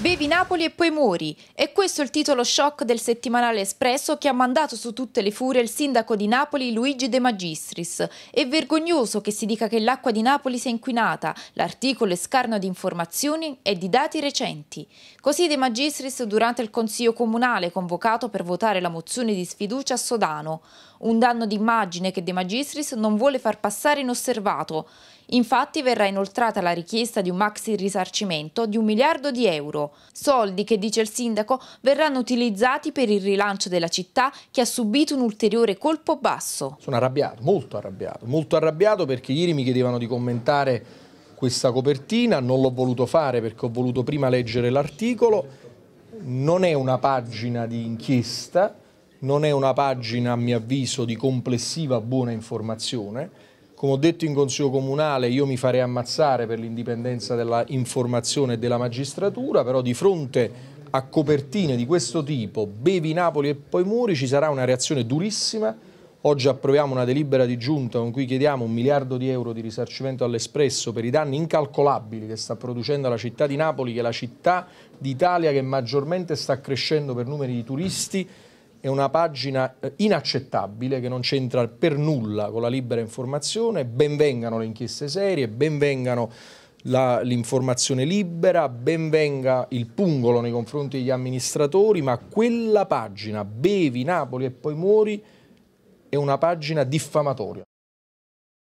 Bevi Napoli e poi muori. E questo è il titolo shock del settimanale Espresso che ha mandato su tutte le furie il sindaco di Napoli Luigi De Magistris. È vergognoso che si dica che l'acqua di Napoli sia inquinata. L'articolo è scarno di informazioni e di dati recenti. Così De Magistris durante il Consiglio Comunale convocato per votare la mozione di sfiducia a Sodano. Un danno d'immagine che De Magistris non vuole far passare inosservato. Infatti verrà inoltrata la richiesta di un maxi risarcimento di un miliardo di euro. Soldi che, dice il sindaco, verranno utilizzati per il rilancio della città che ha subito un ulteriore colpo basso. Sono arrabbiato, molto arrabbiato, molto arrabbiato perché ieri mi chiedevano di commentare questa copertina, non l'ho voluto fare perché ho voluto prima leggere l'articolo, non è una pagina di inchiesta, non è una pagina a mio avviso di complessiva buona informazione, come ho detto in Consiglio Comunale io mi farei ammazzare per l'indipendenza della informazione e della magistratura, però di fronte a copertine di questo tipo, bevi Napoli e poi muri, ci sarà una reazione durissima. Oggi approviamo una delibera di giunta con cui chiediamo un miliardo di euro di risarcimento all'Espresso per i danni incalcolabili che sta producendo la città di Napoli, che è la città d'Italia che maggiormente sta crescendo per numeri di turisti, è una pagina eh, inaccettabile che non c'entra per nulla con la libera informazione, benvengano le inchieste serie, benvengano l'informazione libera, benvenga il pungolo nei confronti degli amministratori, ma quella pagina, bevi Napoli e poi muori, è una pagina diffamatoria.